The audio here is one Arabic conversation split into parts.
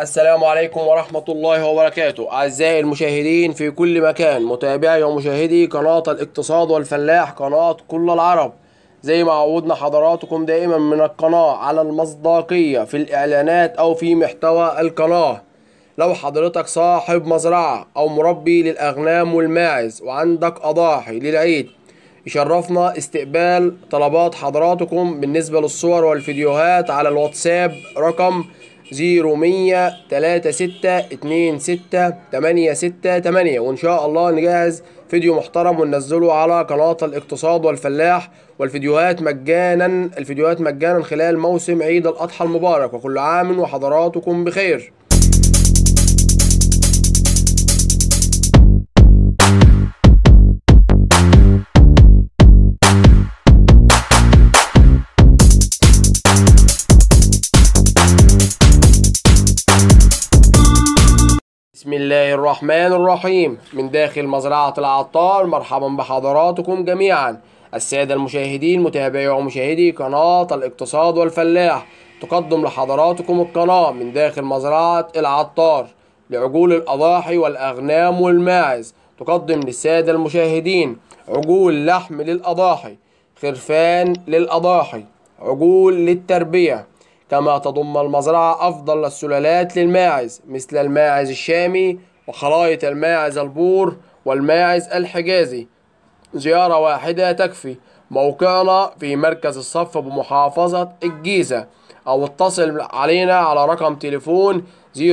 السلام عليكم ورحمة الله وبركاته أعزائي المشاهدين في كل مكان متابعي ومشاهدي قناة الاقتصاد والفلاح قناة كل العرب زي ما عودنا حضراتكم دائما من القناة على المصداقية في الإعلانات أو في محتوى القناة لو حضرتك صاحب مزرعة أو مربي للأغنام والماعز وعندك أضاحي للعيد يشرفنا استقبال طلبات حضراتكم بالنسبة للصور والفيديوهات على الواتساب رقم زيرو مية تلاتة ستة اتنين ستة تمانية ستة تمانية وإن شاء الله نجهز فيديو محترم وننزله على قناة الاقتصاد والفلاح والفيديوهات مجانا الفيديوهات مجانا خلال موسم عيد الأضحى المبارك وكل عام وحضراتكم بخير بسم الله الرحمن الرحيم من داخل مزرعة العطار مرحبا بحضراتكم جميعا السادة المشاهدين متابعي ومشاهدي قناة الاقتصاد والفلاح تقدم لحضراتكم القناة من داخل مزرعة العطار لعجول الأضاحي والأغنام والماعز تقدم للسادة المشاهدين عجول لحم للأضاحي خرفان للأضاحي عجول للتربية كما تضم المزرعة أفضل السلالات للماعز مثل الماعز الشامي وخرايط الماعز البور والماعز الحجازي زيارة واحدة تكفي موقعنا في مركز الصف بمحافظة الجيزة أو اتصل علينا على رقم تليفون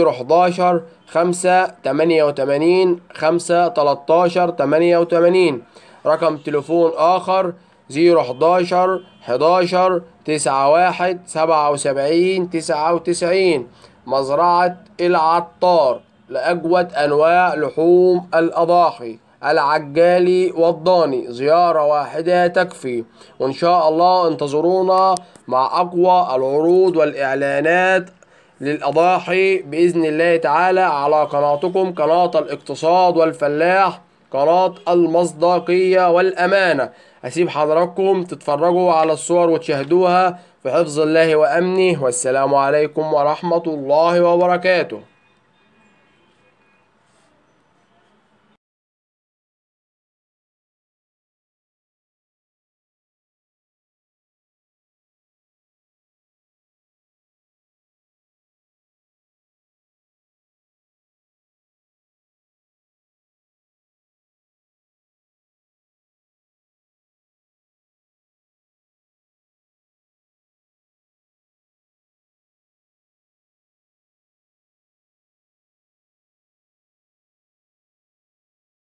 011 5 88 5 13 88 رقم تليفون آخر 011 011 11 91 77 99 مزرعة العطار لأجود أنواع لحوم الأضاحي العجالي والضاني زيارة واحدة تكفي وإن شاء الله انتظرونا مع أقوى العروض والإعلانات للأضاحي بإذن الله تعالى على قناتكم قناة الاقتصاد والفلاح قناة المصداقية والأمانة أسيب حضراتكم تتفرجوا على الصور وتشاهدوها في حفظ الله وأمنه والسلام عليكم ورحمة الله وبركاته